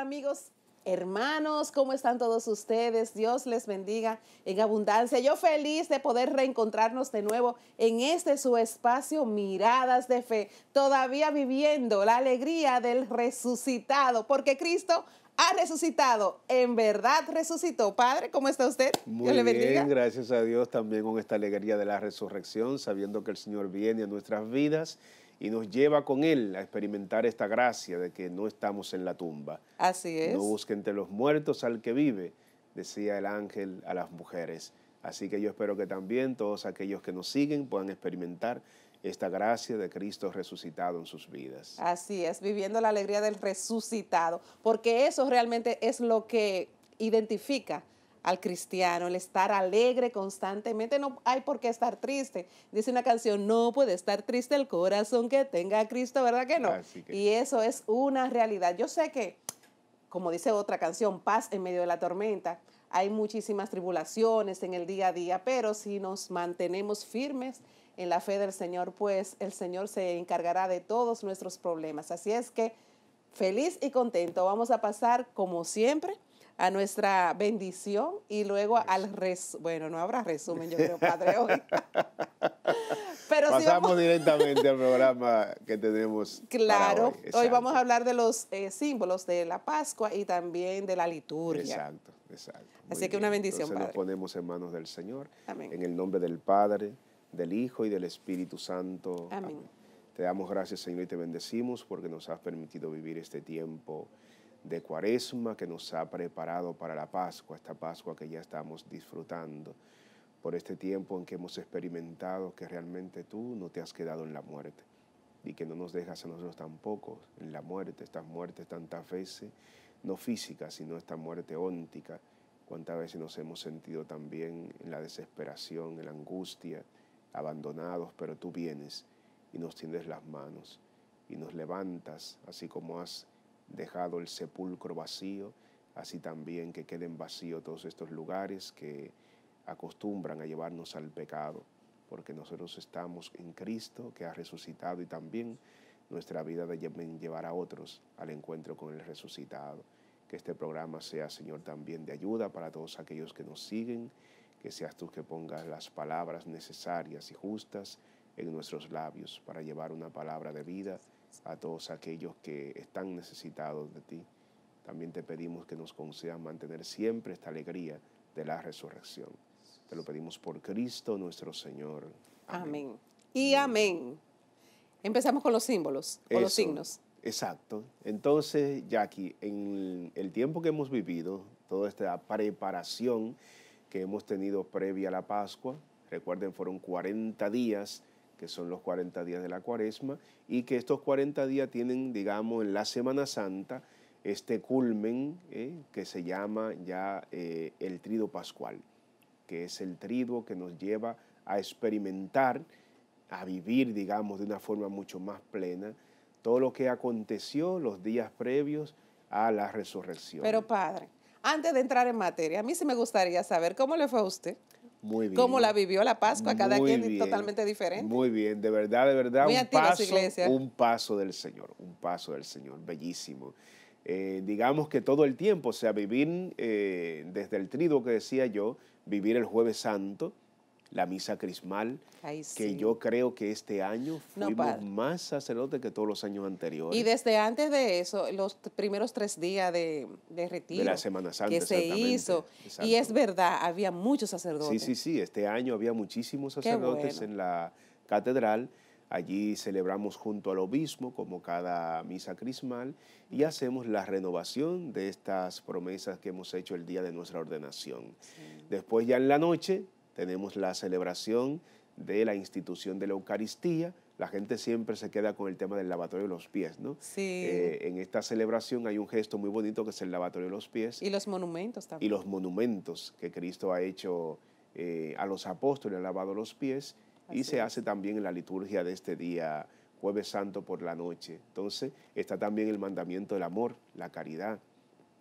amigos, hermanos, ¿cómo están todos ustedes? Dios les bendiga en abundancia. Yo feliz de poder reencontrarnos de nuevo en este su espacio Miradas de Fe, todavía viviendo la alegría del resucitado, porque Cristo ha resucitado, en verdad resucitó. Padre, ¿cómo está usted? Muy bien, gracias a Dios también con esta alegría de la resurrección, sabiendo que el Señor viene a nuestras vidas y nos lleva con Él a experimentar esta gracia de que no estamos en la tumba. Así es. No busque entre los muertos al que vive, decía el ángel a las mujeres. Así que yo espero que también todos aquellos que nos siguen puedan experimentar esta gracia de Cristo resucitado en sus vidas. Así es, viviendo la alegría del resucitado, porque eso realmente es lo que identifica al cristiano, el estar alegre constantemente, no hay por qué estar triste. Dice una canción, no puede estar triste el corazón que tenga a Cristo, ¿verdad que no? Ah, y eso es una realidad. Yo sé que, como dice otra canción, paz en medio de la tormenta, hay muchísimas tribulaciones en el día a día, pero si nos mantenemos firmes en la fe del Señor, pues el Señor se encargará de todos nuestros problemas. Así es que feliz y contento vamos a pasar como siempre a nuestra bendición y luego pues al resumen. bueno, no habrá resumen, yo creo, padre, hoy. Pero Pasamos directamente al programa que tenemos. Claro, hoy, vamos a hablar de los eh, símbolos de la Pascua y también de la liturgia. Exacto, exacto. Así que una bendición, Padre. Nos ponemos en manos del Señor. En el nombre del Padre, del Hijo y del Espíritu Santo. Amén. Te damos gracias, Señor, y te bendecimos porque nos has permitido vivir este tiempo de cuaresma que nos ha preparado para la Pascua, esta Pascua que ya estamos disfrutando, por este tiempo en que hemos experimentado que realmente tú no te has quedado en la muerte y que no nos dejas a nosotros tampoco en la muerte, estas muertes tantas veces, no físicas, sino esta muerte óntica, cuántas veces nos hemos sentido también en la desesperación, en la angustia, abandonados, pero tú vienes y nos tiendes las manos y nos levantas, así como has dejado el sepulcro vacío, así también que queden vacíos todos estos lugares que acostumbran a llevarnos al pecado, porque nosotros estamos en Cristo que ha resucitado y también nuestra vida debe llevar a otros al encuentro con el resucitado. Que este programa sea, Señor, también de ayuda para todos aquellos que nos siguen, que seas tú que pongas las palabras necesarias y justas en nuestros labios para llevar una palabra de vida a todos aquellos que están necesitados de ti. También te pedimos que nos concedas mantener siempre esta alegría de la resurrección. Te lo pedimos por Cristo nuestro Señor. Amén. Y amén. Empezamos con los símbolos, con los signos. Exacto. Entonces, Jackie, en el tiempo que hemos vivido, toda esta preparación que hemos tenido previa a la Pascua, recuerden, fueron 40 días que son los 40 días de la cuaresma, y que estos 40 días tienen, digamos, en la Semana Santa, este culmen eh, que se llama ya eh, el trido pascual, que es el trido que nos lleva a experimentar, a vivir, digamos, de una forma mucho más plena todo lo que aconteció los días previos a la resurrección. Pero padre, antes de entrar en materia, a mí sí me gustaría saber cómo le fue a usted. Muy bien. Cómo la vivió la Pascua, cada quien totalmente diferente. Muy bien, de verdad, de verdad, un paso, del Señor, un paso del Señor, bellísimo. Eh, digamos que todo el tiempo, o sea, vivir eh, desde el trigo que decía yo, vivir el jueves santo, la misa crismal, que yo creo que este año fuimos más sacerdotes que todos los años anteriores. Y desde antes de eso, los primeros tres días de, retiro. la Semana Que se hizo. Y es verdad, había muchos sacerdotes. Sí, sí, sí. Este año había muchísimos sacerdotes en la catedral. Allí celebramos junto al obispo, como cada misa crismal, y hacemos la renovación de estas promesas que hemos hecho el día de nuestra ordenación. Después ya en la noche tenemos la celebración de la institución de la Eucaristía. La gente siempre se queda con el tema del lavatorio de los pies, ¿no? Sí. Eh, en esta celebración hay un gesto muy bonito que es el lavatorio de los pies. Y los monumentos también. Y los monumentos que Cristo ha hecho eh, a los apóstoles, ha lavado los pies. y se hace también en la liturgia de este día, jueves santo por la noche. Entonces está también el mandamiento del amor, la caridad.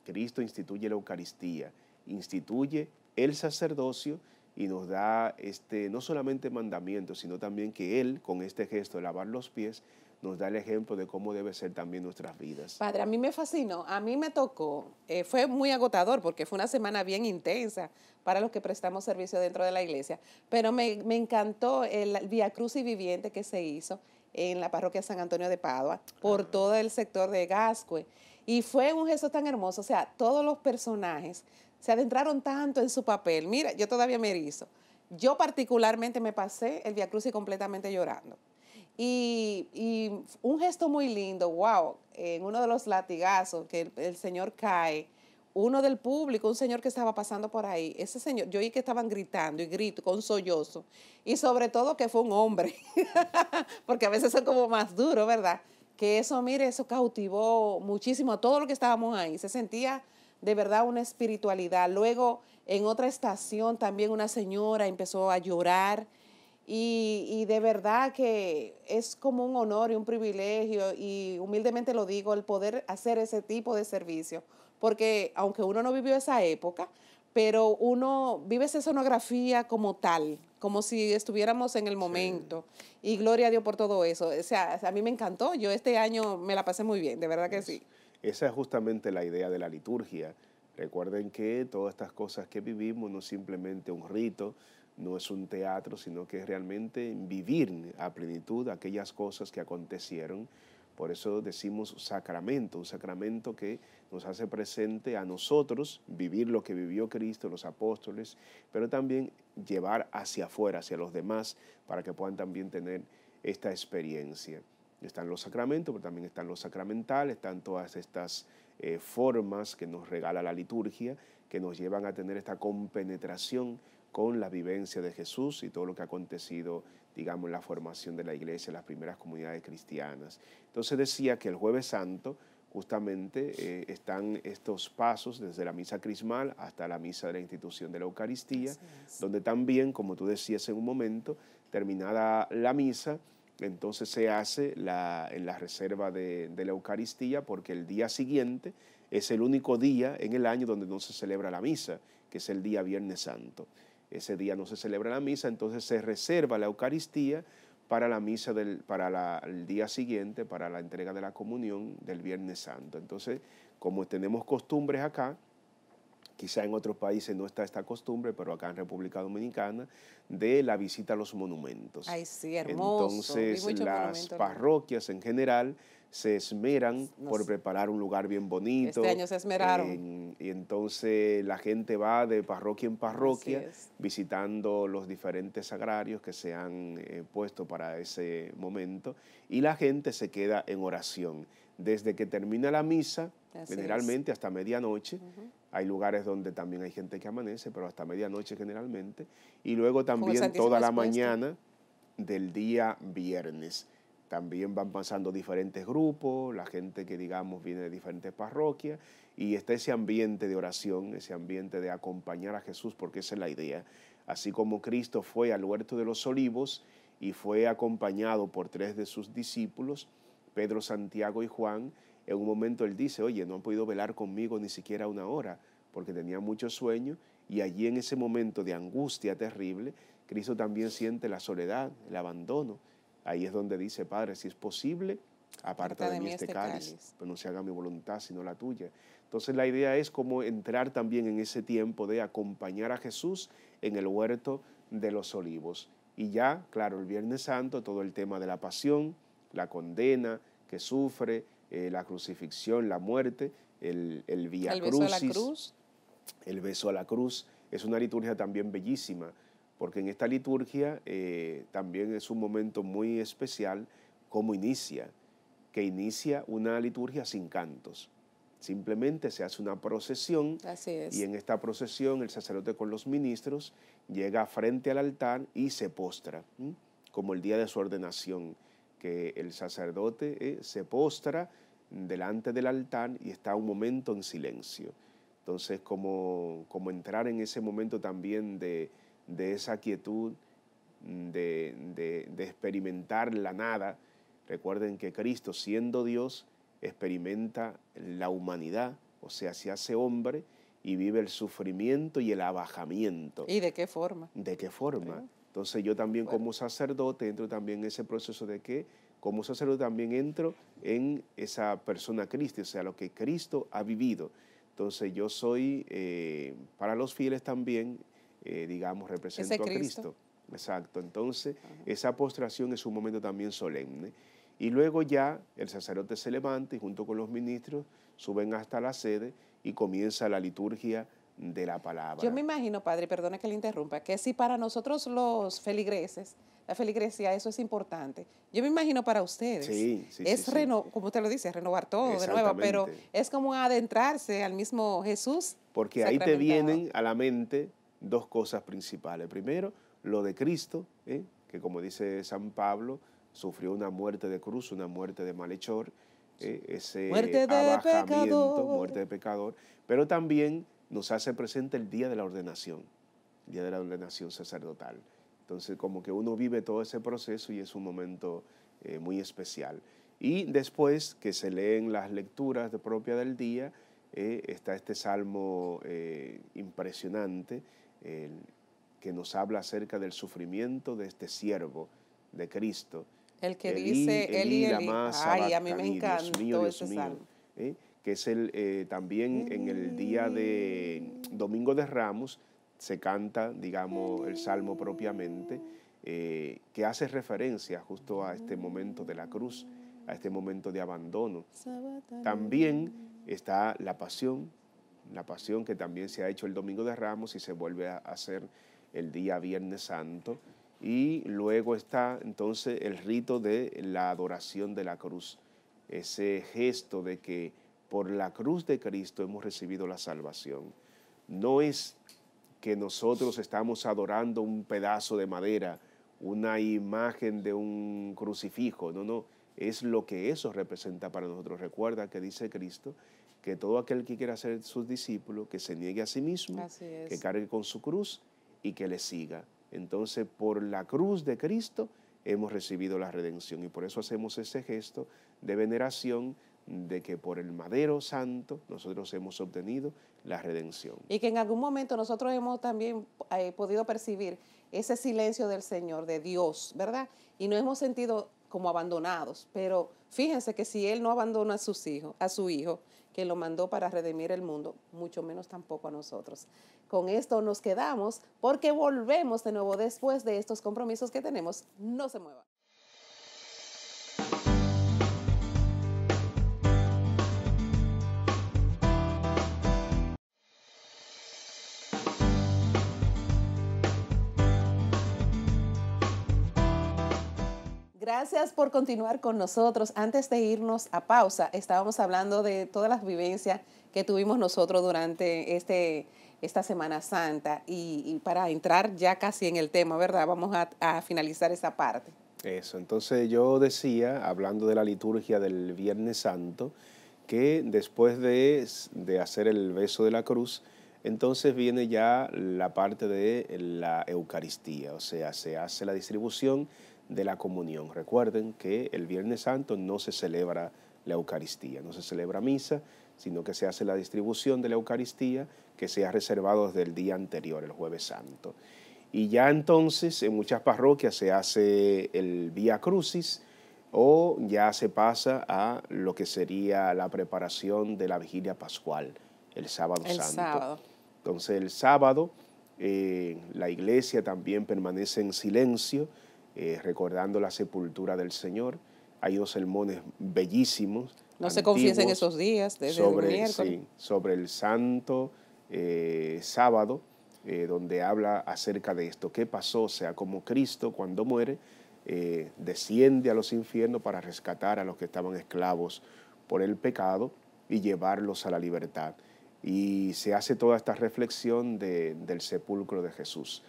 Cristo instituye la Eucaristía, instituye el sacerdocio y nos da este, no solamente mandamiento, sino también que Él, con este gesto de lavar los pies, nos da el ejemplo de cómo debe ser también nuestras vidas. Padre, a mí me fascinó, a mí me tocó, eh, fue muy agotador porque fue una semana bien intensa para los que prestamos servicio dentro de la iglesia, pero me, encantó el Via Cruz y Viviente que se hizo en la parroquia San Antonio de Padua, por ah. todo el sector de Gascue. Y fue un gesto tan hermoso, o sea, todos los personajes se adentraron tanto en su papel. Mira, yo todavía me erizo. Yo particularmente me pasé el Via y completamente llorando. Y, un gesto muy lindo, wow, en uno de los latigazos que el, señor cae, uno del público, un señor que estaba pasando por ahí, ese señor, yo oí que estaban gritando y grito con sollozo, y sobre todo que fue un hombre, porque a veces son como más duro, ¿verdad? Que eso, mire, eso cautivó muchísimo a todos los que estábamos ahí, se sentía de verdad una espiritualidad. Luego, en otra estación, también una señora empezó a llorar. Y, de verdad que es como un honor y un privilegio, y humildemente lo digo, el poder hacer ese tipo de servicio. Porque aunque uno no vivió esa época, pero uno vive esa sonografía como tal, como si estuviéramos en el momento. Y gloria a Dios por todo eso. O sea, a mí me encantó. Yo este año me la pasé muy bien, de verdad que sí. Esa es justamente la idea de la liturgia. Recuerden que todas estas cosas que vivimos no es simplemente un rito, no es un teatro, sino que es realmente vivir a plenitud aquellas cosas que acontecieron. Por eso decimos sacramento, un sacramento que nos hace presente a nosotros vivir lo que vivió Cristo, los apóstoles, pero también llevar hacia afuera, hacia los demás, para que puedan también tener esta experiencia. Están los sacramentos, pero también están los sacramentales, están todas estas eh, formas que nos regala la liturgia, que nos llevan a tener esta compenetración con la vivencia de Jesús y todo lo que ha acontecido, digamos, en la formación de la iglesia, en las primeras comunidades cristianas. Entonces decía que el jueves santo justamente eh, están estos pasos desde la misa crismal hasta la misa de la institución de la Eucaristía, donde también, como tú decías en un momento, terminada la misa, entonces se hace en la reserva de, la Eucaristía porque el día siguiente es el único día en el año donde no se celebra la misa, que es el día Viernes Santo. Ese día no se celebra la misa, entonces se reserva la Eucaristía para la misa del para el día siguiente, para la entrega de la comunión del Viernes Santo. Entonces, como tenemos costumbres acá, Quizá en otros países no está esta costumbre, pero acá en República Dominicana, de la visita a los monumentos. Ay, sí, hermoso. Entonces, las parroquias en general se esmeran por preparar un lugar bien bonito. Este año se esmeraron. y entonces la gente va de parroquia en parroquia visitando los diferentes agrarios que se han eh, puesto para ese momento y la gente se queda en oración. Desde que termina la misa, generalmente hasta medianoche, hay lugares donde también hay gente que amanece, pero hasta medianoche generalmente. Y luego también toda la mañana del día viernes. También van pasando diferentes grupos, la gente que digamos viene de diferentes parroquias, y está ese ambiente de oración, ese ambiente de acompañar a Jesús, porque esa es la idea. Así como Cristo fue al huerto de los olivos y fue acompañado por tres de sus discípulos, Pedro, Santiago y Juan, en un momento él dice, oye, no han podido velar conmigo ni siquiera una hora, porque tenía mucho sueño, y allí en ese momento de angustia terrible, Cristo también siente la soledad, el abandono. Ahí es donde dice, Padre, si es posible, aparta de, mí este, este cáliz, pero no se haga mi voluntad sino la tuya. Entonces la idea es como entrar también en ese tiempo de acompañar a Jesús en el huerto de los olivos. Y ya, claro, el Viernes Santo, todo el tema de la pasión, la condena que sufre, eh, la crucifixión, la muerte, el, el Via beso a la cruz. El beso a la cruz. Es una liturgia también bellísima, porque en esta liturgia eh, también es un momento muy especial como inicia, que inicia una liturgia sin cantos. Simplemente se hace una procesión y en esta procesión el sacerdote con los ministros llega frente al altar y se postra, como el día de su ordenación que el sacerdote eh, se postra delante del altar y está un momento en silencio. Entonces, como, entrar en ese momento también de, esa quietud, de, de, experimentar la nada. Recuerden que Cristo, siendo Dios, experimenta la humanidad, o sea, se hace hombre y vive el sufrimiento y el abajamiento. ¿Y de qué forma? ¿De qué forma? Entonces yo también como sacerdote entro también en ese proceso de que como sacerdote también entro en esa persona Cristo, o sea, lo que Cristo ha vivido. Entonces yo soy, eh, para los fieles también, eh, digamos, represento a Cristo. Exacto, entonces esa postración es un momento también solemne. Y luego ya el sacerdote se levanta y junto con los ministros suben hasta la sede y comienza la liturgia de la palabra. Yo me imagino, padre, perdona que le interrumpa, que si para nosotros los feligreses, la feligresía, eso es importante. Yo me imagino para ustedes. Sí, es sí, como usted lo dice, renovar todo de nuevo, pero es como adentrarse al mismo Jesús. Porque ahí te vienen a la mente dos cosas principales. Primero, lo de Cristo, ¿eh? que como dice San Pablo, sufrió una muerte de cruz, una muerte de malhechor, ¿eh? ese muerte de abajamiento, pecador. muerte de pecador, pero también nos hace presente el día de la ordenación, el día de la ordenación sacerdotal. Entonces, como que uno vive todo ese proceso y es un momento eh, muy especial. Y después que se leen las lecturas de propia del día, eh, está este salmo eh, impresionante que nos habla acerca del sufrimiento de este siervo de Cristo. El que dice, Eli, Eli, Ay, a mí ese salmo que es el, eh, también en el día de Domingo de Ramos, se canta, digamos, el salmo propiamente, eh, que hace referencia justo a este momento de la cruz, a este momento de abandono. También está la pasión, la pasión que también se ha hecho el Domingo de Ramos y se vuelve a hacer el día Viernes Santo. Y luego está entonces el rito de la adoración de la cruz, ese gesto de que por la cruz de Cristo hemos recibido la salvación. No es que nosotros estamos adorando un pedazo de madera, una imagen de un crucifijo, no, no, es lo que eso representa para nosotros. Recuerda que dice Cristo que todo aquel que quiera ser sus discípulos, que se niegue a sí mismo, que cargue con su cruz y que le siga. Entonces, por la cruz de Cristo hemos recibido la redención y por eso hacemos ese gesto de veneración de que por el madero santo nosotros hemos obtenido la redención. Y que en algún momento nosotros hemos también eh, podido percibir ese silencio del Señor, de Dios, ¿verdad? Y nos hemos sentido como abandonados, pero fíjense que si Él no abandona a sus hijos, a su hijo, que lo mandó para redimir el mundo, mucho menos tampoco a nosotros. Con esto nos quedamos porque volvemos de nuevo después de estos compromisos que tenemos. No se muevan. Gracias por continuar con nosotros. Antes de irnos a pausa, estábamos hablando de todas las vivencias que tuvimos nosotros durante este, esta Semana Santa y, para entrar ya casi en el tema, ¿verdad? Vamos a, a finalizar esa parte. Eso, entonces yo decía, hablando de la liturgia del Viernes Santo, que después de, de, hacer el beso de la cruz, entonces viene ya la parte de la Eucaristía, o sea, se hace la distribución de la comunión. Recuerden que el Viernes Santo no se celebra la Eucaristía, no se celebra misa, sino que se hace la distribución de la Eucaristía que se ha reservado desde el día anterior, el jueves santo. Y ya entonces en muchas parroquias se hace el Vía Crucis o ya se pasa a lo que sería la preparación de la vigilia pascual, el sábado santo. Entonces el sábado eh, la iglesia también permanece en silencio eh, recordando la sepultura del Señor. Hay dos sermones bellísimos. No se confiesen esos días, sobre, el sobre el santo eh, sábado, eh, donde habla acerca de esto. ¿Qué pasó? O sea, como Cristo cuando muere, desciende a los infiernos para rescatar a los que estaban esclavos por el pecado y llevarlos a la libertad. Y se hace toda esta reflexión del sepulcro de Jesús.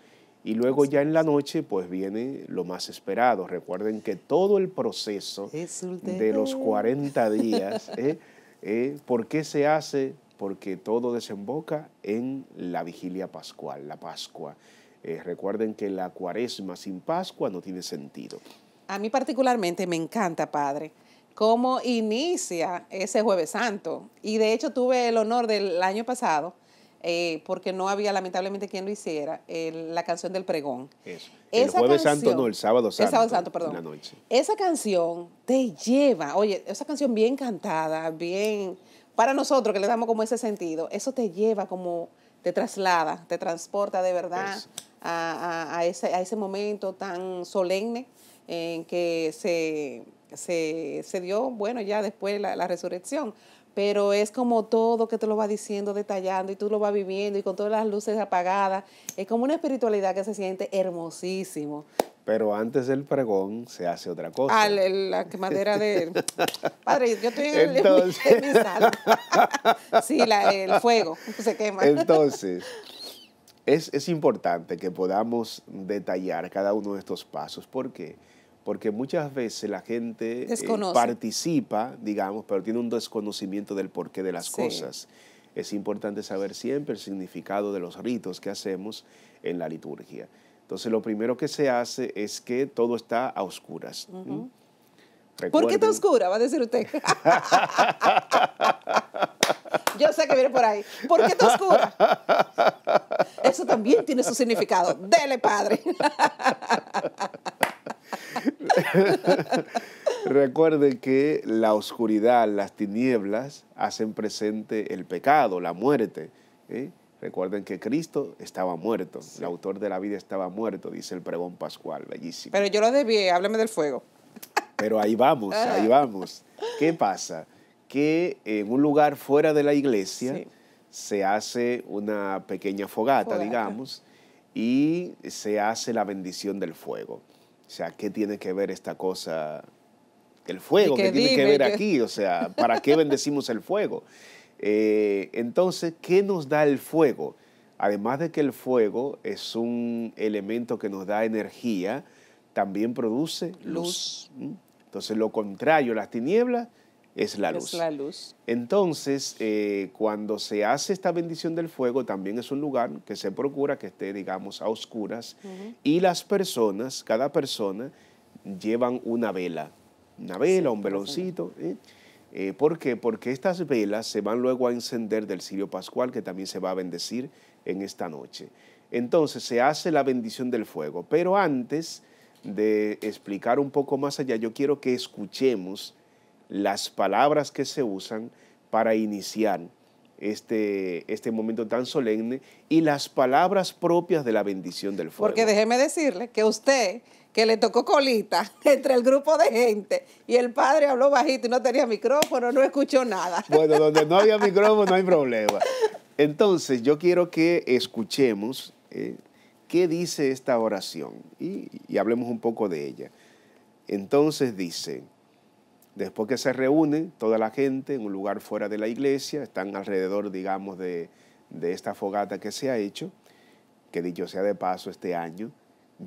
Y luego ya en la noche pues viene lo más esperado. Recuerden que todo el proceso de los 40 días, ¿eh? Eh, ¿por qué se hace? Porque todo desemboca en la vigilia pascual, la Pascua. Eh, recuerden que la cuaresma sin Pascua no tiene sentido. A mí particularmente me encanta, Padre, cómo inicia ese jueves santo. Y de hecho tuve el honor del año pasado eh, porque no había lamentablemente quien lo hiciera, la canción del pregón. Eso. El jueves santo, no, el sábado santo. El sábado santo, perdón. Esa canción te lleva, oye, esa canción bien cantada, bien, para nosotros que le damos como ese sentido, eso te lleva como, te traslada, te transporta de verdad a, a, ese, a ese momento tan solemne en que se se, dio, bueno, ya después la, la resurrección pero es como todo que te lo va diciendo, detallando, y tú lo vas viviendo, y con todas las luces apagadas. Es como una espiritualidad que se siente hermosísimo. Pero antes del pregón se hace otra cosa. Ah, la quemadera de... Padre, yo estoy en, el, sí, el fuego se quema. Entonces, es, importante que podamos detallar cada uno de estos pasos. Porque porque muchas veces la gente eh, participa, digamos, pero tiene un desconocimiento del porqué de las cosas. Es importante saber siempre el significado de los ritos que hacemos en la liturgia. Entonces, lo primero que se hace es que todo está a oscuras. ¿Por qué está oscura? Va a decir usted. Yo sé que viene por ahí. ¿Por qué está oscura? Eso también tiene su significado. Dele, padre. Recuerden que la oscuridad, las tinieblas hacen presente el pecado, la muerte. ¿eh? Recuerden que Cristo estaba muerto, el autor de la vida estaba muerto, dice el pregón pascual, bellísimo. Pero yo lo desvié, hábleme del fuego. Pero ahí vamos, ah. ahí vamos. ¿Qué pasa? Que en un lugar fuera de la iglesia se hace una pequeña fogata, digamos, y se hace la bendición del fuego. O sea, ¿qué tiene que ver esta cosa? El fuego, que ¿qué tiene que ver aquí? O sea, ¿para qué bendecimos el fuego? Eh, entonces, ¿qué nos da el fuego? Además de que el fuego es un elemento que nos da energía, también produce luz. ¿Mm? Entonces, lo contrario, las tinieblas es la luz. Entonces, eh, cuando se hace esta bendición del fuego, también es un lugar que se procura que esté, digamos, a oscuras. Y las personas, cada persona, llevan una vela. Una vela, un veloncito. ¿eh? Eh, por qué? Porque estas velas se van luego a encender del cirio pascual, que también se va a bendecir en esta noche. Entonces se hace la bendición del fuego. Pero antes de explicar un poco más allá, yo quiero que escuchemos las palabras que se usan para iniciar este, este momento tan solemne y las palabras propias de la bendición del fuego. Porque déjeme decirle que usted, que le tocó colita entre el grupo de gente y el padre habló bajito y no tenía micrófono, no escuchó nada. Bueno, donde no había micrófono no hay problema. Entonces yo quiero que escuchemos eh, qué dice esta oración y hablemos un poco de ella. Entonces dice, Después que se reúne toda la gente en un lugar fuera de la iglesia, están alrededor, digamos, de, esta fogata que se ha hecho, que dicho sea de paso, este año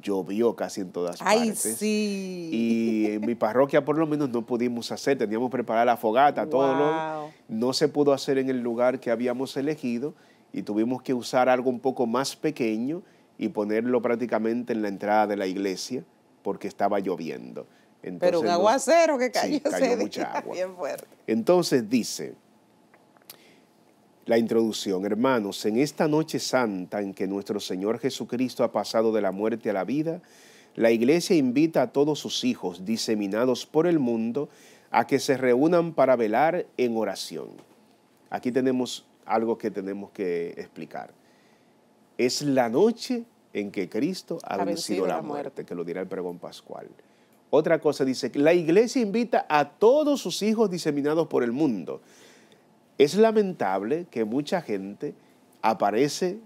llovió casi en todas Ay, partes. Sí. Y en mi parroquia por lo menos no pudimos hacer, teníamos preparada la fogata, todo no se pudo hacer en el lugar que habíamos elegido y tuvimos que usar algo un poco más pequeño y ponerlo prácticamente en la entrada de la iglesia porque estaba lloviendo. Pero un aguacero que cayó, mucha agua. Bien fuerte. Entonces dice la introducción, hermanos, en esta noche santa en que nuestro Señor Jesucristo ha pasado de la muerte a la vida, la iglesia invita a todos sus hijos diseminados por el mundo a que se reúnan para velar en oración. Aquí tenemos algo que tenemos que explicar. Es la noche en que Cristo ha, vencido, la, muerte, que lo dirá el pregón pascual. Otra cosa dice, la iglesia invita a todos sus hijos diseminados por el mundo. Es lamentable que mucha gente aparece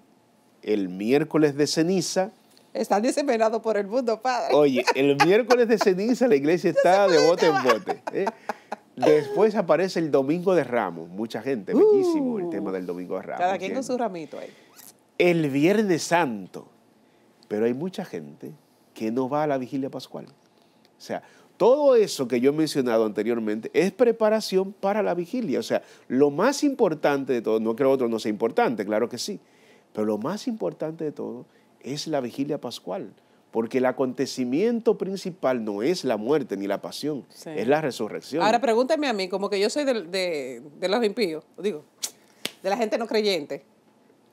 el miércoles de ceniza. Están diseminados por el mundo, padre. Oye, el miércoles de ceniza la iglesia está de bote en bote. ¿eh? Después aparece el domingo de ramos. Mucha gente, uh. bellísimo el tema del domingo de ramos. Cada quien con su ramito ahí. El viernes santo. Pero hay mucha gente que no va a la vigilia pascual. O sea, todo eso que yo he mencionado anteriormente es preparación para la vigilia. O sea, lo más importante de todo, no creo otro no sea importante, claro que sí, pero lo más importante de todo es la vigilia pascual. Porque el acontecimiento principal no es la muerte ni la pasión, es la resurrección. Ahora pregúntame a mí, como que yo soy de, los impíos, digo, de la gente no creyente.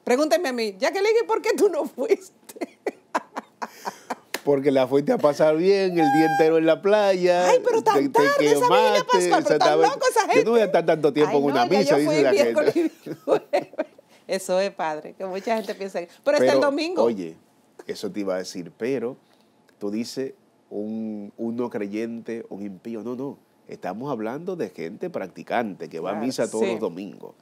Pregúntame a mí, ya que dije ¿por qué tú no fuiste? porque la fuiste a pasar bien el día entero en la playa. Ay, pero tan te, tarde ¿sabía esa Pascual, pero tan loco esa gente. Yo no voy a estar tanto tiempo en una misa, dice la gente. Eso es padre, que mucha gente piensa que... Pero, pero está el domingo. Oye, eso te iba a decir, pero tú dices un, un no creyente, un impío. No, no. Estamos hablando de gente practicante que va a misa todos los domingos.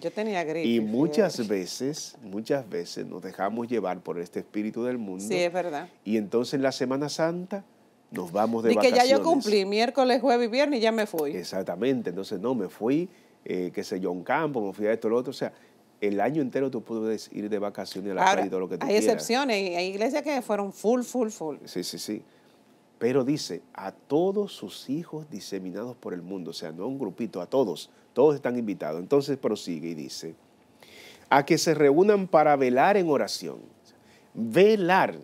Yo tenía gripe. Y muchas veces, muchas veces nos dejamos llevar por este espíritu del mundo. Sí, es verdad. Y entonces en la Semana Santa nos vamos de y vacaciones. que ya yo cumplí miércoles, jueves y viernes y ya me fui. Exactamente, entonces no, me fui, eh, qué sé yo, un campo, me fui a esto, lo otro, o sea, el año entero tú puedes ir de vacaciones a la calle y todo lo que tú quieras. Hay excepciones, hay iglesias que fueron full, full, full. Sí, sí, sí. Pero dice, a todos sus hijos diseminados por el mundo, o sea, no a un grupito, a todos, todos están invitados. Entonces prosigue y dice, a que se reúnan para velar en oración. Velar,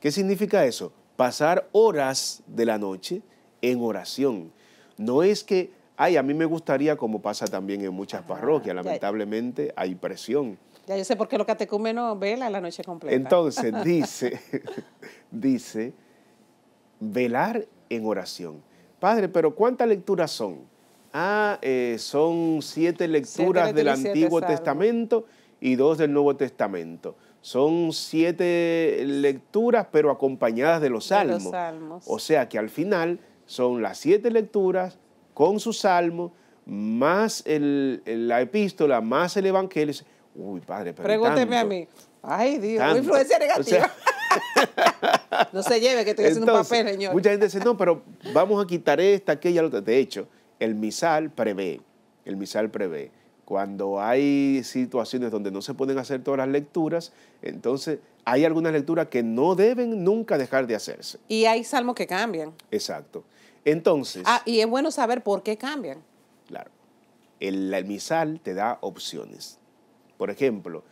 ¿qué significa eso? Pasar horas de la noche en oración. No es que, ay, a mí me gustaría, como pasa también en muchas parroquias, lamentablemente hay presión. Ya yo sé por qué los catecúmenos vela la noche completa. Entonces dice, dice, velar en oración. Padre, pero ¿cuántas lecturas son? Ah, eh, son siete lecturas del Antiguo Testamento y dos del Nuevo Testamento. Son siete lecturas, pero acompañadas de los, salmos. O sea que al final son las siete lecturas con su salmo, más la epístola, más el evangelio. Uy, padre, Pregúnteme a mí. Ay, Dios, influencia negativa. no se lleve que estoy haciendo un papel, señor. Mucha gente dice, no, pero vamos a quitar esta, aquella, otra. De hecho, el misal prevé, el misal prevé cuando hay situaciones donde no se pueden hacer todas las lecturas, entonces hay algunas lecturas que no deben nunca dejar de hacerse. Y hay salmos que cambian. Exacto. Entonces... Ah, y es bueno saber por qué cambian. Claro. El, el misal te da opciones. Por ejemplo,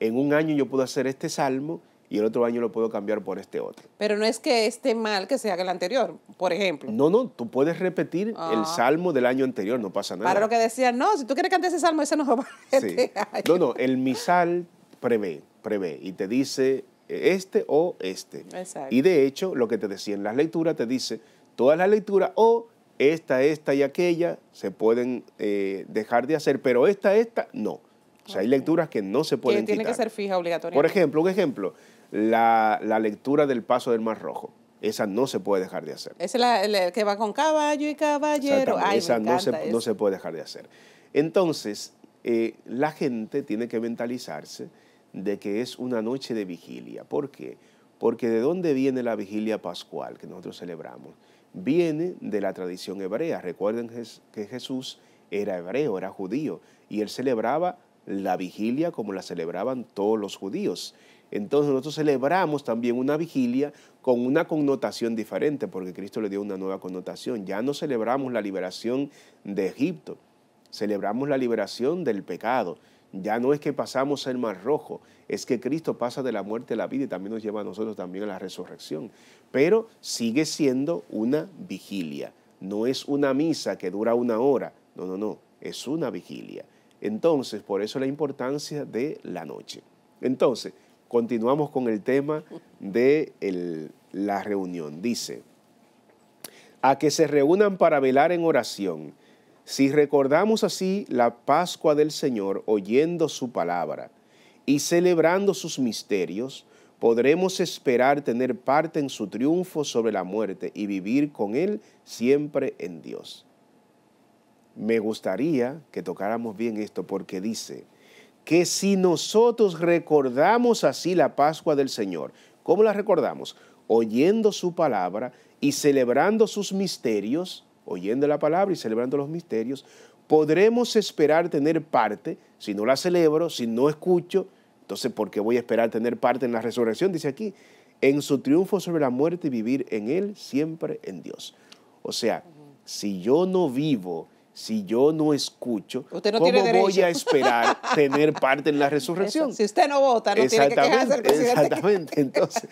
en un año yo puedo hacer este salmo y el otro año lo puedo cambiar por este otro. Pero no es que esté mal que se haga el anterior, por ejemplo. No, no, tú puedes repetir el ah. salmo del año anterior, no pasa nada. Para lo que decían, no, si tú quieres cantar ese salmo, ese no va a este No, no, el misal prevé, prevé y te dice eh, este o este. Exacto. Y de hecho, lo que te decía en las lecturas te dice todas las lecturas o esta, esta y aquella se pueden eh, dejar de hacer, pero esta, esta no. O sea, hay lecturas que no se pueden que tiene Tiene que ser fija obligatoria. Por ejemplo, un ejemplo, la, la lectura del paso del Mar Rojo. Esa no se puede dejar de hacer. Esa es la, que va con caballo y caballero. esa no se, no se puede dejar de hacer. Entonces, eh, la gente tiene que mentalizarse de que es una noche de vigilia. ¿Por qué? Porque de dónde viene la vigilia pascual que nosotros celebramos? Viene de la tradición hebrea. Recuerden que Jesús era hebreo, era judío, y él celebraba la vigilia como la celebraban todos los judíos. Entonces nosotros celebramos también una vigilia con una connotación diferente, porque Cristo le dio una nueva connotación. Ya no celebramos la liberación de Egipto, celebramos la liberación del pecado. Ya no es que pasamos el mar rojo, es que Cristo pasa de la muerte a la vida y también nos lleva a nosotros también a la resurrección. Pero sigue siendo una vigilia, no es una misa que dura una hora, no, no, no, es una vigilia. Entonces, por eso la importancia de la noche. Entonces, Continuamos con el tema de la reunión. Dice, a que se reúnan para velar en oración. Si recordamos así la Pascua del Señor oyendo su palabra y celebrando sus misterios, podremos esperar tener parte en su triunfo sobre la muerte y vivir con Él siempre en Dios. Me gustaría que tocáramos bien esto porque dice, que si nosotros recordamos así la Pascua del Señor, ¿cómo la recordamos? Oyendo su palabra y celebrando sus misterios, oyendo la palabra y celebrando los misterios, podremos esperar tener parte, si no la celebro, si no escucho, entonces ¿por qué voy a esperar tener parte en la resurrección? Dice aquí, en su triunfo sobre la muerte y vivir en Él, siempre en Dios. O sea, si yo no vivo si yo no escucho, ¿cómo voy a esperar tener parte en la resurrección? Si usted no vota, no tiene que quejarse Exactamente. Entonces,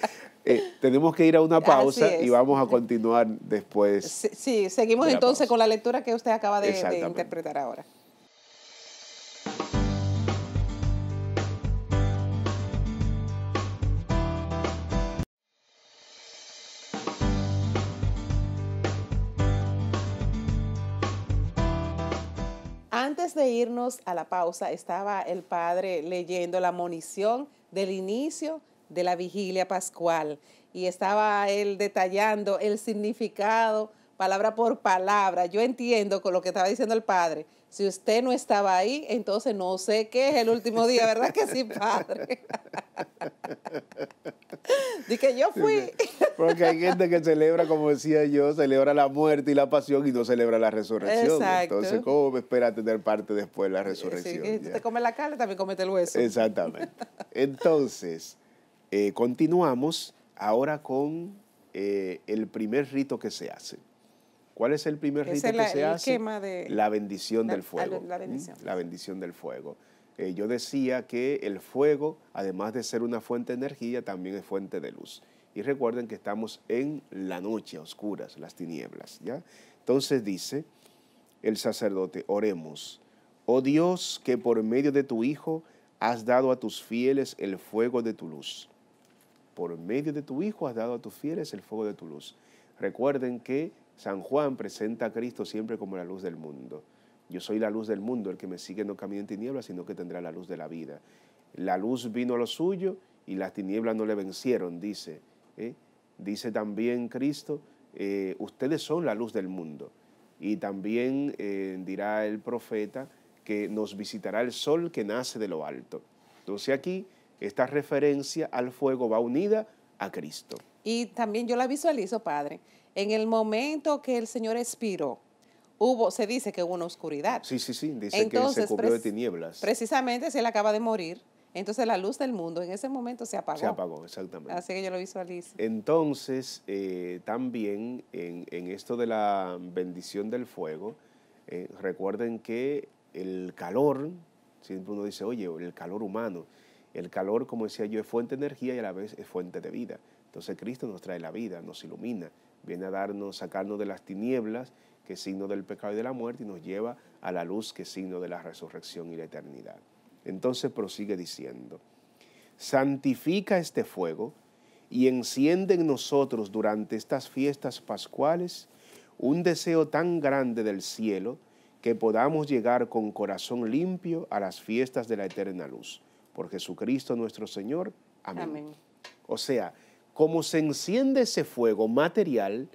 eh, tenemos que ir a una pausa y vamos a continuar después. Sí, seguimos entonces con la lectura que usted acaba de interpretar ahora. de irnos a la pausa, estaba el padre leyendo la monición del inicio de la vigilia pascual y estaba él detallando el significado palabra por palabra. Yo entiendo con lo que estaba diciendo el padre, si usted no estaba ahí, entonces no sé qué es el último día, ¿verdad que sí, padre? Dije, yo fui. Porque hay gente que celebra, como decía yo, celebra la muerte y la pasión y no celebra la resurrección. Exacto. Entonces, ¿cómo me espera tener parte después de la resurrección? Si come la carne, también comete el hueso. Exactamente. Entonces, eh, continuamos ahora con eh, el primer rito que se hace. ¿Cuál es el primer rito que se hace? De, la bendición del fuego. La bendición. del fuego. yo decía que el fuego, además de ser una fuente de energía, también es fuente de luz. Y recuerden que estamos en la noche, oscuras, las tinieblas. ¿ya? Entonces dice el sacerdote, oremos, oh Dios que por medio de tu Hijo has dado a tus fieles el fuego de tu luz. Por medio de tu Hijo has dado a tus fieles el fuego de tu luz. Recuerden que San Juan presenta a Cristo siempre como la luz del mundo. Yo soy la luz del mundo, el que me sigue no camina en tinieblas, sino que tendrá la luz de la vida. La luz vino a lo suyo y las tinieblas no le vencieron, dice. ¿eh? Dice también Cristo, eh, ustedes son la luz del mundo. Y también eh, dirá el profeta que nos visitará el sol que nace de lo alto. Entonces aquí esta referencia al fuego va unida a Cristo. Y también yo la visualizo, Padre, en el momento que el Señor expiró, hubo, se dice que hubo una oscuridad. Sí, sí, sí, dice que se cubrió de tinieblas. Precisamente, si él acaba de morir, entonces la luz del mundo en ese momento se apagó. Se apagó, exactamente. Así que yo lo visualizo. Entonces, eh, también en, esto de la bendición del fuego, eh, recuerden que el calor, siempre uno dice, oye, el calor humano, el calor, como decía yo, es fuente de energía y a la vez es fuente de vida. Entonces Cristo nos trae la vida, nos ilumina, viene a darnos, sacarnos de las tinieblas, que es signo del pecado y de la muerte, y nos lleva a la luz, que es signo de la resurrección y la eternidad. Entonces prosigue diciendo, santifica este fuego y enciende en nosotros durante estas fiestas pascuales un deseo tan grande del cielo que podamos llegar con corazón limpio a las fiestas de la eterna luz. Por Jesucristo nuestro Señor. Amén. Amén. O sea, como se enciende ese fuego material,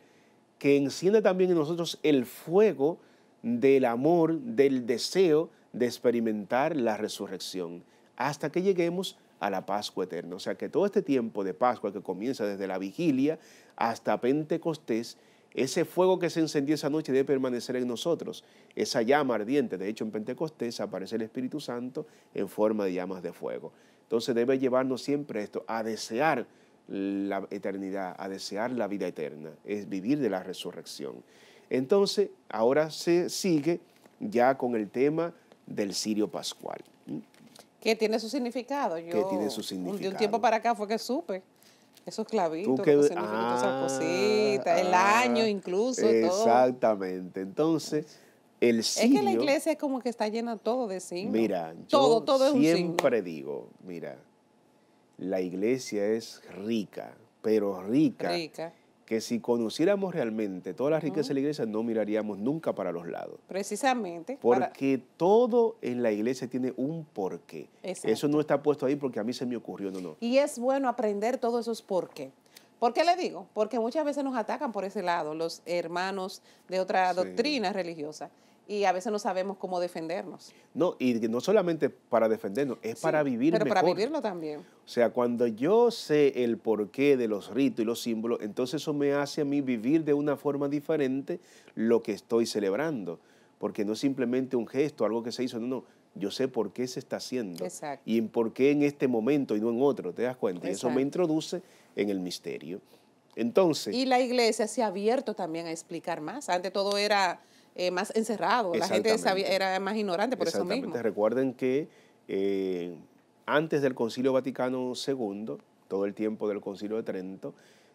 que enciende también en nosotros el fuego del amor, del deseo de experimentar la resurrección, hasta que lleguemos a la Pascua eterna. O sea que todo este tiempo de Pascua que comienza desde la vigilia hasta Pentecostés, ese fuego que se encendió esa noche debe permanecer en nosotros, esa llama ardiente. De hecho, en Pentecostés aparece el Espíritu Santo en forma de llamas de fuego. Entonces debe llevarnos siempre esto, a desear la eternidad, a desear la vida eterna, es vivir de la resurrección. Entonces, ahora se sigue ya con el tema del Sirio Pascual. Que tiene su significado. Yo, un tiempo para acá fue que supe esos clavitos, que, que esas ah, cositas, el ah, año incluso. Exactamente. Entonces, el Es que la iglesia es como que está llena todo de signos. Mira, todo, todo es un signo. digo, mira, la iglesia es rica, pero rica, que si conociéramos realmente todas las riquezas de la iglesia, no miraríamos nunca para los lados. Precisamente. Porque todo en la iglesia tiene un porqué. Eso no está puesto ahí porque a mí se me ocurrió, no, no. Y es bueno aprender todos esos porqués. ¿Por qué le digo? Porque muchas veces nos atacan por ese lado los hermanos de otra doctrina religiosa y a veces no sabemos cómo defendernos. No, y no solamente para defendernos, es para vivir pero para vivirlo también. O sea, cuando yo sé el porqué de los ritos y los símbolos, entonces eso me hace a mí vivir de una forma diferente lo que estoy celebrando. Porque no es simplemente un gesto, algo que se hizo, no, no. Yo sé por qué se está haciendo. Exacto. Y por qué en este momento y no en otro, ¿te das cuenta? Y eso me introduce en el misterio. Entonces. Y la iglesia se ha abierto también a explicar más. Antes todo era eh, más encerrado, la gente era más ignorante por eso mismo. Recuerden que eh, antes del Concilio Vaticano II, todo el tiempo del Concilio de Trento,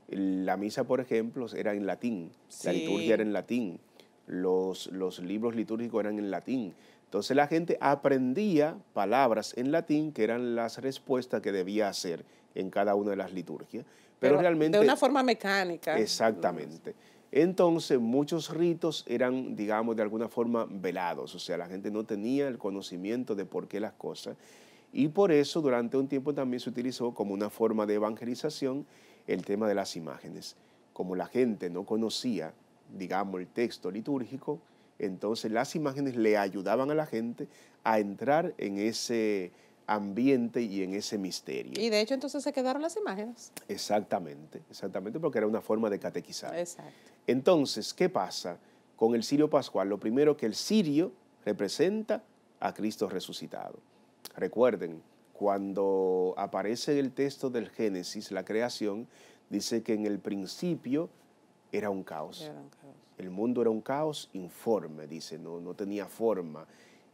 la misa, por ejemplo, era en latín, la liturgia era en latín, los, los libros litúrgicos eran en latín. Entonces la gente aprendía palabras en latín que eran las respuestas que debía hacer en cada una de las liturgias. Pero, realmente... De una forma mecánica. Exactamente. Entonces muchos ritos eran, digamos, de alguna forma velados, o sea, la gente no tenía el conocimiento de por qué las cosas. Y por eso durante un tiempo también se utilizó como una forma de evangelización el tema de las imágenes. Como la gente no conocía, digamos, el texto litúrgico, entonces las imágenes le ayudaban a la gente a entrar en ese ambiente y en ese misterio. Y de hecho entonces se quedaron las imágenes. Exactamente, exactamente, porque era una forma de catequizar. Entonces, ¿qué pasa con el cirio pascual? Lo primero que el cirio representa a Cristo resucitado. Recuerden, cuando aparece en el texto del Génesis, la creación, dice que en el principio era un caos. Era un caos. El mundo era un caos informe, dice, no, no tenía forma.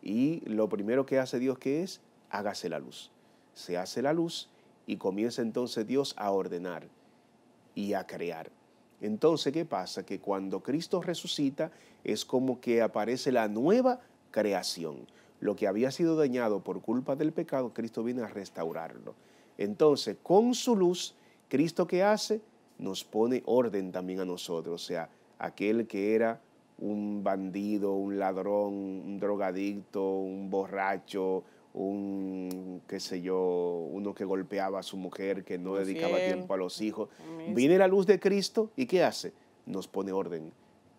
Y lo primero que hace Dios que es hágase la luz. Se hace la luz y comienza entonces Dios a ordenar y a crear. Entonces, ¿qué pasa? Que cuando Cristo resucita es como que aparece la nueva creación. Lo que había sido dañado por culpa del pecado, Cristo viene a restaurarlo. Entonces, con su luz, Cristo que hace, nos pone orden también a nosotros. O sea, aquel que era un bandido, un ladrón, un drogadicto, un borracho, un, qué sé yo, uno que golpeaba a su mujer, que no dedicaba tiempo a los hijos. Viene la luz de Cristo y ¿qué hace? Nos pone orden,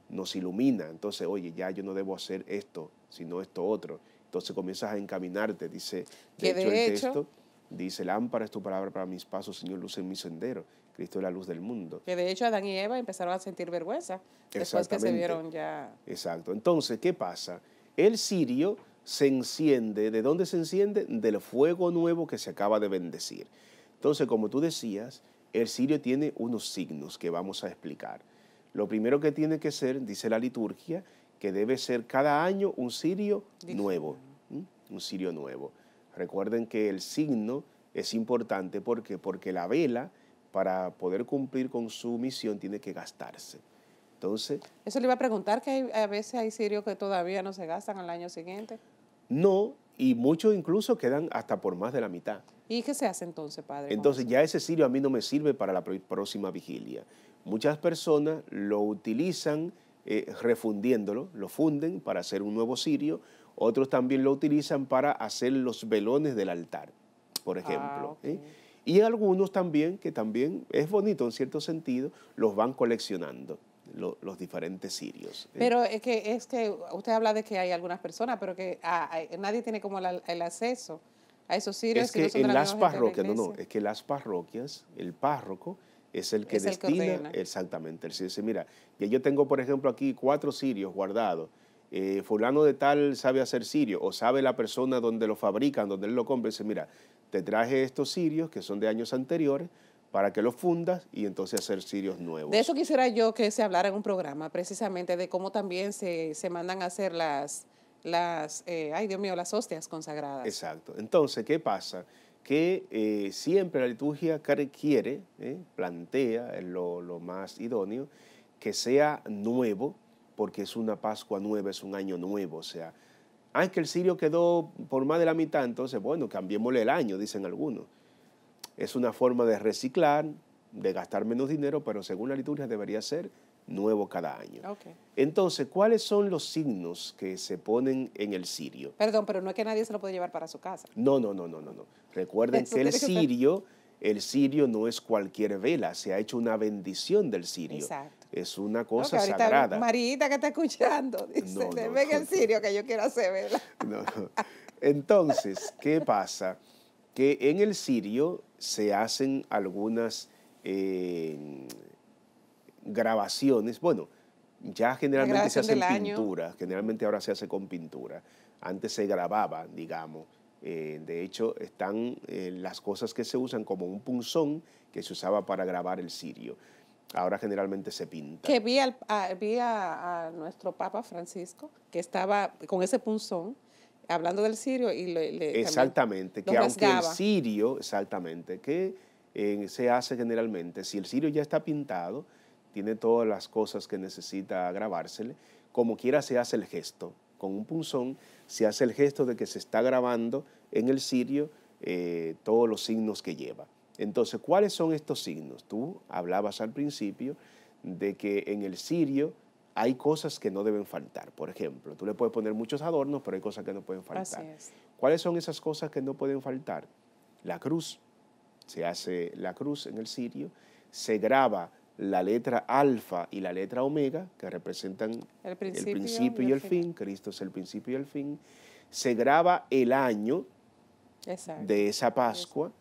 nos ilumina. Entonces, oye, ya yo no debo hacer esto, sino esto otro. Entonces comienzas a encaminarte, dice de hecho Dice, lámpara es tu palabra para mis pasos, Señor, luz en mi sendero. Cristo es la luz del mundo. Que de hecho Adán y Eva empezaron a sentir vergüenza después que se vieron ya. Exacto. Entonces, ¿qué pasa? El sirio se enciende. ¿De dónde se enciende? Del fuego nuevo que se acaba de bendecir. Entonces, como tú decías, el sirio tiene unos signos que vamos a explicar. Lo primero que tiene que ser, dice la liturgia, que debe ser cada año un sirio nuevo. Un cirio nuevo. Recuerden que el signo es importante porque porque la vela para poder cumplir con su misión tiene que gastarse. Eso le iba a preguntar, que a veces hay sirios que todavía no se gastan al año siguiente. No, y muchos incluso quedan hasta por más de la mitad. ¿Y qué se hace entonces, padre? Entonces ya ese sirio a mí no me sirve para la próxima vigilia. Muchas personas lo utilizan eh, refundiéndolo, lo funden para hacer un nuevo sirio, otros también lo utilizan para hacer los velones del altar, por ah, ejemplo. Y algunos también, que también es bonito en cierto sentido, los van coleccionando los diferentes sirios. Pero es que, es que usted habla de que hay algunas personas, pero que ah, nadie tiene como el acceso a esos sirios. que, no son las, parroquias, no, no, es que las parroquias, el párroco es el que destina, exactamente, el dice, mira, yo tengo, por ejemplo, aquí cuatro sirios guardados, eh, fulano de tal sabe hacer sirio, o sabe la persona donde lo fabrican, donde él lo compra, dice, mira, te traje estos sirios que son de años anteriores, para que lo fundas y entonces hacer cirios nuevos. De eso quisiera yo que se hablara en un programa, precisamente de cómo también se, mandan a hacer las, las eh, ay Dios mío, las hostias consagradas. Exacto. Entonces, ¿qué pasa? Que eh, siempre la liturgia requiere, eh, plantea lo, lo más idóneo, que sea nuevo, porque es una Pascua nueva, es un año nuevo, o sea, aunque ah, es que el sirio quedó por más de la mitad, entonces, bueno, cambiémosle el año, dicen algunos. Es una forma de reciclar, de gastar menos dinero, pero según la liturgia debería ser nuevo cada año. Entonces, ¿cuáles son los signos que se ponen en el sirio? Perdón, pero no es que nadie se lo puede llevar para su casa. No, no, no, no, no. no. Recuerden que el sirio, el sirio no es cualquier vela, se ha hecho una bendición del sirio. Exacto. Es una cosa sagrada. Marita que está escuchando, dice, no, ven el sirio que yo quiero hacer vela. no. Entonces, ¿qué pasa? que en el sirio se hacen algunas eh, grabaciones, bueno, ya generalmente se hacen pintura. generalmente ahora se hace con pintura, antes se grababa, digamos, eh, de hecho están eh, las cosas que se usan como un punzón que se usaba para grabar el sirio. Ahora generalmente se pinta. Que vi, a, nuestro Papa Francisco, que estaba con ese punzón, hablando del sirio y le, exactamente que aunque el sirio exactamente que eh, se hace generalmente si el sirio ya está pintado tiene todas las cosas que necesita grabársele como quiera se hace el gesto con un punzón se hace el gesto de que se está grabando en el sirio eh, todos los signos que lleva entonces cuáles son estos signos tú hablabas al principio de que en el sirio hay cosas que no deben faltar. Por ejemplo, tú le puedes poner muchos adornos, pero hay cosas que no pueden faltar. ¿Cuáles son esas cosas que no pueden faltar? La cruz. Se hace la cruz en el cirio, se graba la letra alfa y la letra omega, que representan el principio, y el, fin. Cristo es el principio y el fin. Se graba el año de esa Pascua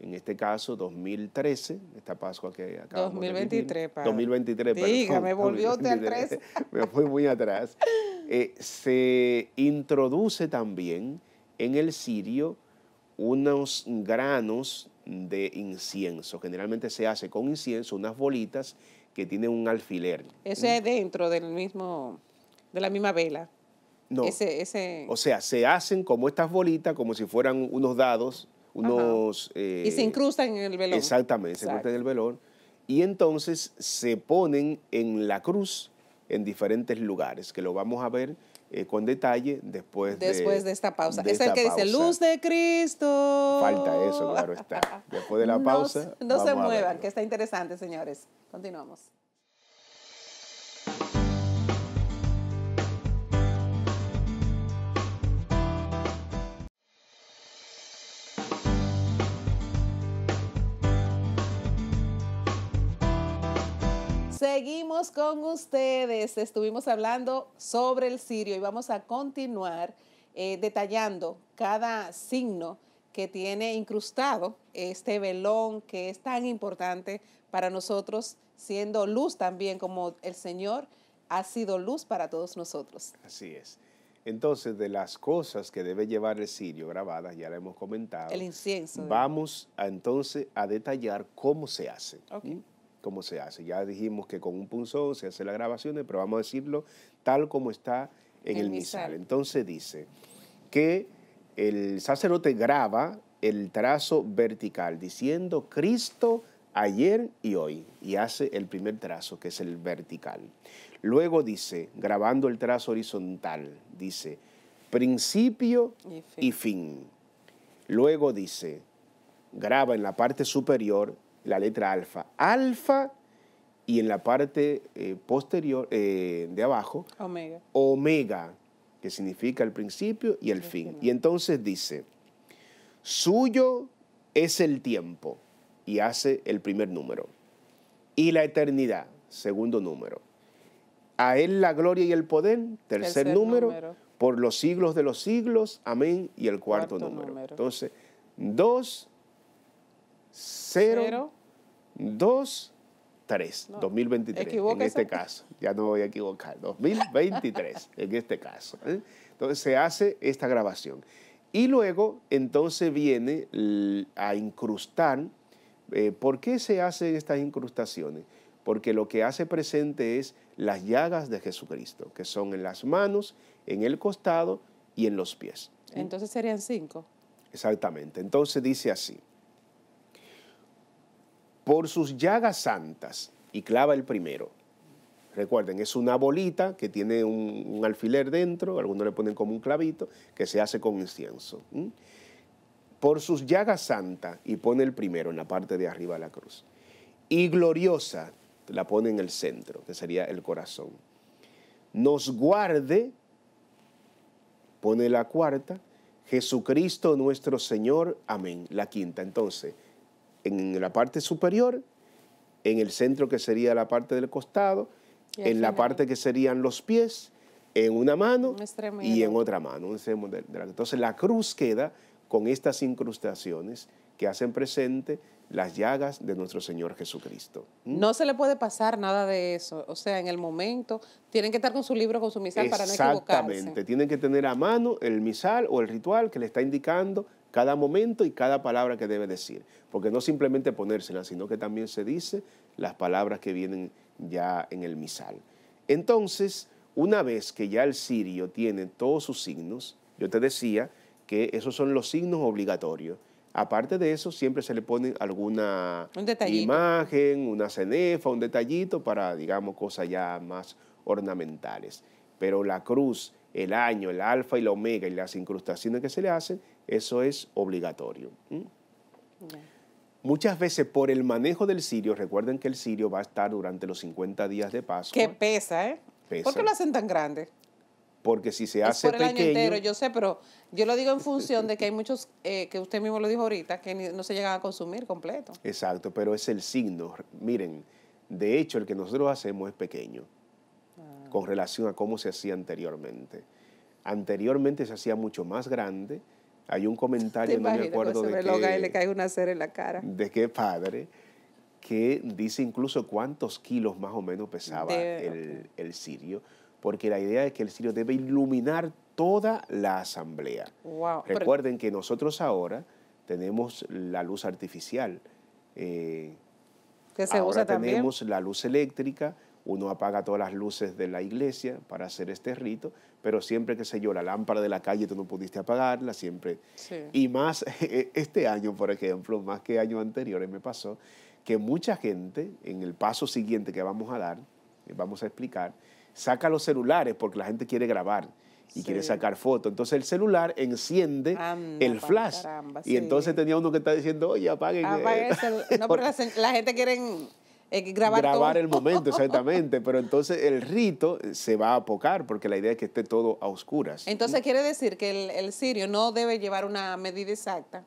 en este caso 2013, esta Pascua que acabamos 2023, de vivir, 2023, Diga, me volvió usted al 13. me fui muy atrás. Eh, se introduce también en el sirio unos granos de incienso. Generalmente se hace con incienso unas bolitas que tienen un alfiler. Eso es dentro del mismo, de la misma vela. No. Ese, ese... O sea, se hacen como estas bolitas, como si fueran unos dados unos... y se eh, incrustan en el velón. Exactamente, se incrustan en el velón. Y entonces se ponen en la cruz en diferentes lugares, que lo vamos a ver eh, con detalle después, después de, esta pausa. es el que dice, luz de Cristo. Falta eso, claro está. Después de la pausa. no se muevan, que está interesante, señores. Continuamos. Seguimos con ustedes. Estuvimos hablando sobre el cirio y vamos a continuar eh, detallando cada signo que tiene incrustado este velón que es tan importante para nosotros, siendo luz también como el Señor ha sido luz para todos nosotros. Así es. Entonces, de las cosas que debe llevar el sirio grabadas, ya la hemos comentado. El incienso. Vamos entonces a detallar cómo se hace. Okay cómo se hace. Ya dijimos que con un punzón se hace la grabación, pero vamos a decirlo tal como está en el, misal. Entonces dice que el sacerdote graba el trazo vertical diciendo Cristo ayer y hoy y hace el primer trazo que es el vertical. Luego dice, grabando el trazo horizontal, dice principio Y fin. Luego dice, graba en la parte superior la letra alfa. Alfa y en la parte eh, posterior eh, de abajo, omega. omega, que significa el principio y el, fin. Y entonces dice, suyo es el tiempo, y hace el primer número, y la eternidad, segundo número. A él la gloria y el poder, tercer, número, por los siglos de los siglos, amén, y el cuarto, número. número. Entonces, dos 0, 2, 3, 2023, en este caso. Ya no voy a equivocar, 2023, en este caso. ¿eh? Entonces se hace esta grabación. Y luego, entonces viene a incrustar. Eh, ¿Por qué se hacen estas incrustaciones? Porque lo que hace presente es las llagas de Jesucristo, que son en las manos, en el costado y en los pies. Entonces serían cinco. Exactamente. Entonces dice así por sus llagas santas y clava el primero. Recuerden, es una bolita que tiene un, alfiler dentro, algunos le ponen como un clavito, que se hace con incienso. Por sus llagas santas y pone el primero en la parte de arriba de la cruz. Y gloriosa la pone en el centro, que sería el corazón. Nos guarde, pone la cuarta, Jesucristo nuestro Señor, amén. La quinta, entonces, en la parte superior, en el centro que sería la parte del costado, en la parte que serían los pies, en una mano y en otra mano. entonces la cruz queda con estas incrustaciones que hacen presente las llagas de nuestro Señor Jesucristo. ¿Mm? No se le puede pasar nada de eso. O sea, en el momento tienen que estar con su libro, con su misal para no equivocarse. Exactamente. Tienen que tener a mano el misal o el ritual que le está indicando cada momento y cada palabra que debe decir, porque no simplemente ponérsela, sino que también se dice las palabras que vienen ya en el misal. Entonces, una vez que ya el sirio tiene todos sus signos, yo te decía que esos son los signos obligatorios. Aparte de eso, siempre se le pone alguna imagen, una cenefa, un detallito para, digamos, cosas ya más ornamentales. Pero la cruz, el año, el alfa y la omega y las incrustaciones que se le hacen eso es obligatorio. Muchas veces por el manejo del sirio, recuerden que el sirio va a estar durante los 50 días de Pascua. Que pesa, ¿eh? ¿Por qué lo hacen tan grande? Porque si se hace es por el año entero, yo sé, pero yo lo digo en función de que hay muchos, eh, que usted mismo lo dijo ahorita, que no se llegan a consumir completo. Exacto, pero es el signo. Miren, de hecho, el que nosotros hacemos es pequeño ah. con relación a cómo se hacía anteriormente. Anteriormente se hacía mucho más grande, hay un comentario, no me acuerdo de qué... De qué padre, que dice incluso cuántos kilos más o menos pesaba el, el sirio, porque la idea es que el sirio debe iluminar toda la asamblea. Recuerden que nosotros ahora tenemos la luz artificial. Eh, que ahora tenemos la luz eléctrica, uno apaga todas las luces de la iglesia para hacer este rito, pero siempre, que sé yo, la lámpara de la calle tú no pudiste apagarla, siempre. Y más este año, por ejemplo, más que años anteriores me pasó que mucha gente, en el paso siguiente que vamos a dar, eh, vamos a explicar, saca los celulares porque la gente quiere grabar y quiere sacar fotos. Entonces el celular enciende el flash. Y entonces tenía uno que está diciendo, oye, apague el No, porque la gente quiere grabar, el momento, exactamente. Pero entonces el rito se va a apocar porque la idea es que esté todo a oscuras. Entonces quiere decir que el, sirio no debe llevar una medida exacta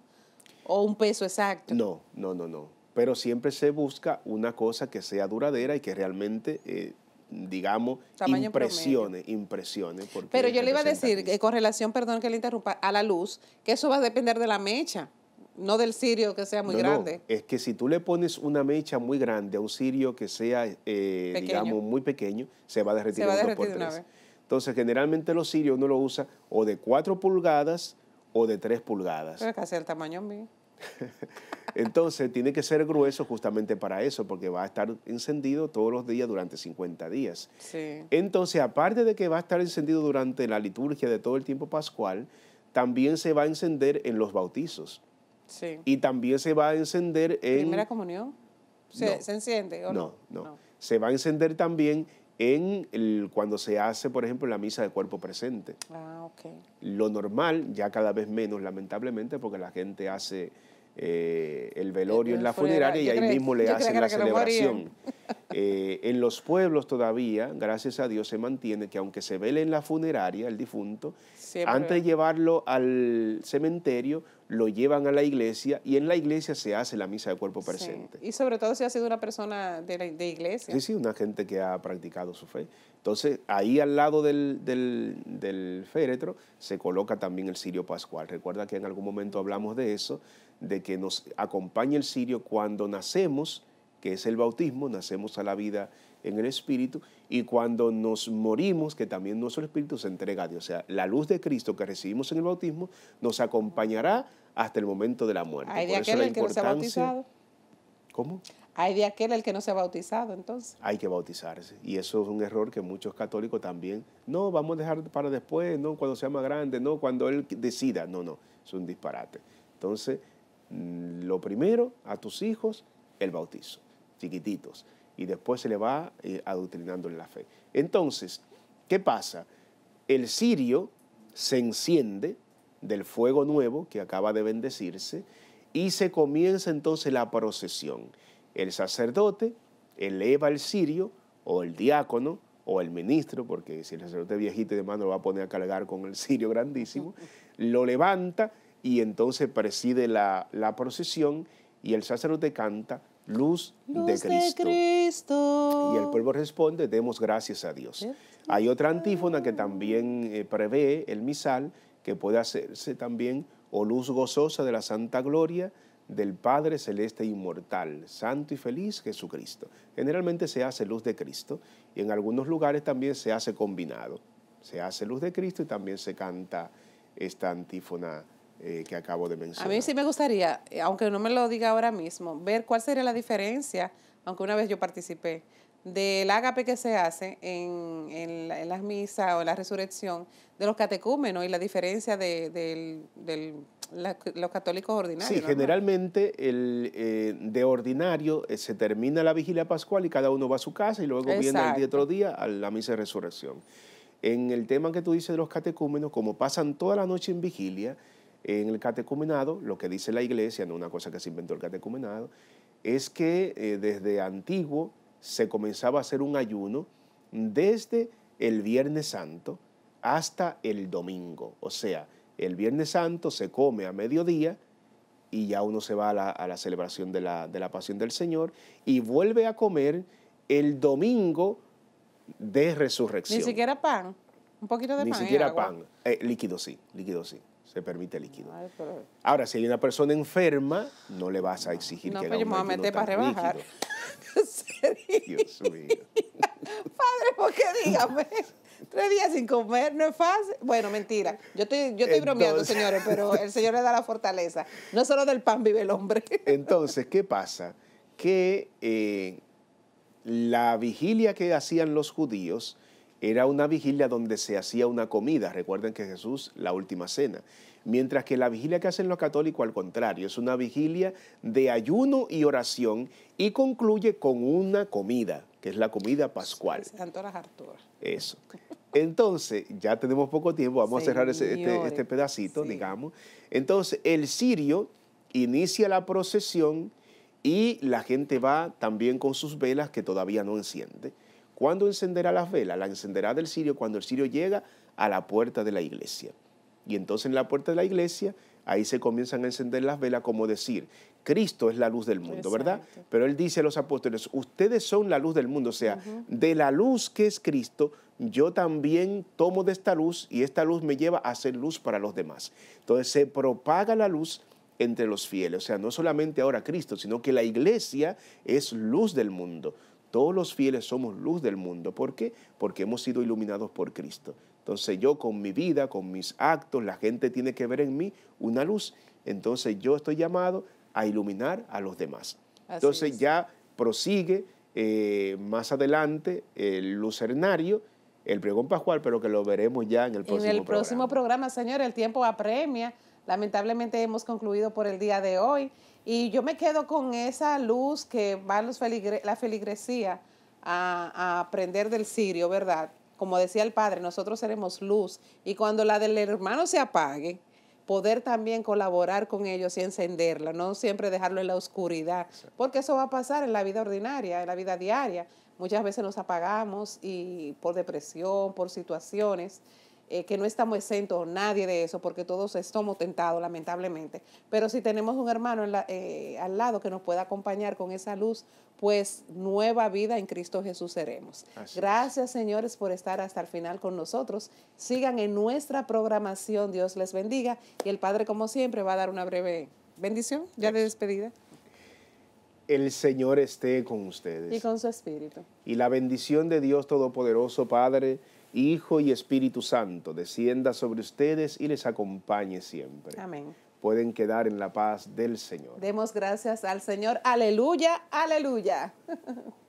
o un peso exacto. No, no, no, no. Pero siempre se busca una cosa que sea duradera y que realmente... Eh, digamos, impresione, impresiones, Pero yo le iba a decir, eh, con relación, perdón que le interrumpa, a la luz, que eso va a depender de la mecha. No del cirio que sea muy grande. Es que si tú le pones una mecha muy grande a un cirio que sea, eh, digamos, muy pequeño, se va a derretir, se va a derretir una vez. Entonces, generalmente los cirios uno lo usa o de 4 pulgadas o de 3 pulgadas. Pero casi el tamaño mío. Entonces, tiene que ser grueso justamente para eso, porque va a estar encendido todos los días durante 50 días. Sí. Entonces, aparte de que va a estar encendido durante la liturgia de todo el tiempo pascual, también se va a encender en los bautizos. Y también se va a encender en... ¿Primera comunión? ¿Se, enciende o no? No, no? Se va a encender también en el, cuando se hace, por ejemplo, la misa de cuerpo presente. Ah, ok. Lo normal, ya cada vez menos, lamentablemente, porque la gente hace eh, el velorio eh, en la funeraria, funeraria y ahí mismo le hacen la celebración. Eh, en los pueblos todavía, gracias a Dios, se mantiene que aunque se vele en la funeraria el difunto, antes de llevarlo al cementerio, lo llevan a la iglesia y en la iglesia se hace la misa de cuerpo presente. Y sobre todo si ha sido una persona de, iglesia. Sí, sí, una gente que ha practicado su fe. Entonces, ahí al lado del, del féretro se coloca también el cirio pascual. Recuerda que en algún momento hablamos de eso, de que nos acompaña el cirio cuando nacemos que es el bautismo, nacemos a la vida en el Espíritu, y cuando nos morimos, que también nuestro Espíritu se entrega a Dios. O sea, la luz de Cristo que recibimos en el bautismo nos acompañará hasta el momento de la muerte. Hay de aquel el que no se ha bautizado. ¿Cómo? Hay de aquel el que no se ha bautizado, entonces. Hay que bautizarse. Y eso es un error que muchos católicos también, no, vamos a dejar para después, no, cuando sea más grande, no, cuando él decida. No, no, es un disparate. Entonces, mm, lo primero, a tus hijos, el bautizo chiquititos, y después se le va eh, adoctrinando en la fe. Entonces, ¿qué pasa? El sirio se enciende del fuego nuevo que acaba de bendecirse y se comienza entonces la procesión. El sacerdote eleva el sirio o el diácono o el ministro, porque si el sacerdote viejito de mano lo va a poner a cargar con el sirio grandísimo, lo levanta y entonces preside la, la procesión y el sacerdote canta luz, de, Cristo. Y el pueblo responde, demos gracias a Dios. Hay otra antífona que también eh, prevé el misal, que puede hacerse también, o oh, luz gozosa de la santa gloria del Padre Celeste Inmortal, Santo y Feliz Jesucristo. Generalmente se hace luz de Cristo y en algunos lugares también se hace combinado. Se hace luz de Cristo y también se canta esta antífona eh, que acabo de mencionar. A mí sí me gustaría, eh, aunque no me lo diga ahora mismo, ver cuál sería la diferencia, aunque una vez yo participé, del ágape que se hace en, las misas o la resurrección de los catecúmenos y la diferencia de, los católicos ordinarios. Sí, generalmente el, eh, de ordinario se termina la vigilia pascual y cada uno va a su casa y luego viene el día otro día a la misa de resurrección. En el tema que tú dices de los catecúmenos, como pasan toda la noche en vigilia, en el catecumenado, lo que dice la iglesia, no una cosa que se inventó el catecumenado, es que eh, desde antiguo se comenzaba a hacer un ayuno desde el Viernes Santo hasta el domingo. O sea, el Viernes Santo se come a mediodía y ya uno se va a la, celebración de la, Pasión del Señor y vuelve a comer el domingo de resurrección. Ni siquiera pan, un poquito de pan. Ni siquiera pan, eh, líquido sí, líquido sí se permite líquido. Ahora, si hay una persona enferma, no le vas a exigir no, que No, pues yo me voy a meter para rebajar. Dios mío. Padre, ¿por qué dígame, tres días sin comer no es fácil. Bueno, mentira. Yo estoy, bromeando, señores, pero el Señor le da la fortaleza. No solo del pan vive el hombre. entonces, ¿qué pasa? Que eh, la vigilia que hacían los judíos era una vigilia donde se hacía una comida. Recuerden que Jesús, la última cena. Mientras que la vigilia que hacen los católicos, al contrario, es una vigilia de ayuno y oración y concluye con una comida, que es la comida pascual. Santoras Arturas. Eso. Entonces, ya tenemos poco tiempo, vamos a cerrar este, este, pedacito, digamos. Entonces, el sirio inicia la procesión y la gente va también con sus velas que todavía no enciende. ¿Cuándo encenderá las velas? La encenderá del cirio cuando el cirio llega a la puerta de la iglesia. Y entonces en la puerta de la iglesia, ahí se comienzan a encender las velas, como decir, Cristo es la luz del mundo, ¿verdad? Pero él dice a los apóstoles, ustedes son la luz del mundo, o sea, de la luz que es Cristo, yo también tomo de esta luz y esta luz me lleva a ser luz para los demás. Entonces se propaga la luz entre los fieles, o sea, no solamente ahora Cristo, sino que la iglesia es luz del mundo. Todos los fieles somos luz del mundo. ¿Por qué? Porque hemos sido iluminados por Cristo. Entonces yo con mi vida, con mis actos, la gente tiene que ver en mí una luz. Entonces yo estoy llamado a iluminar a los demás. Entonces ya prosigue eh, más adelante el lucernario, el pregón pascual, pero que lo veremos ya en el próximo programa. En el próximo programa, programa señor, el tiempo apremia. Lamentablemente hemos concluido por el día de hoy. Y yo me quedo con esa luz que va los la feligresía a, aprender del sirio, ¿verdad? Como decía el Padre, nosotros seremos luz. Y cuando la del hermano se apague, poder también colaborar con ellos y encenderla, no siempre dejarlo en la oscuridad, porque eso va a pasar en la vida ordinaria, en la vida diaria. Muchas veces nos apagamos y por depresión, por situaciones eh, que no estamos exentos nadie de eso, porque todos estamos tentados, lamentablemente. Pero si tenemos un hermano eh, al lado que nos pueda acompañar con esa luz, pues nueva vida en Cristo Jesús seremos. Gracias, señores, por estar hasta el final con nosotros. Sigan en nuestra programación, Dios les bendiga. Y el Padre, como siempre, va a dar una breve bendición, ya de despedida. El Señor esté con ustedes. Y con su espíritu. Y la bendición de Dios Todopoderoso, Padre Hijo y Espíritu Santo, descienda sobre ustedes y les acompañe siempre. Amén. Pueden quedar en la paz del Señor. Demos gracias al Señor. Aleluya, aleluya.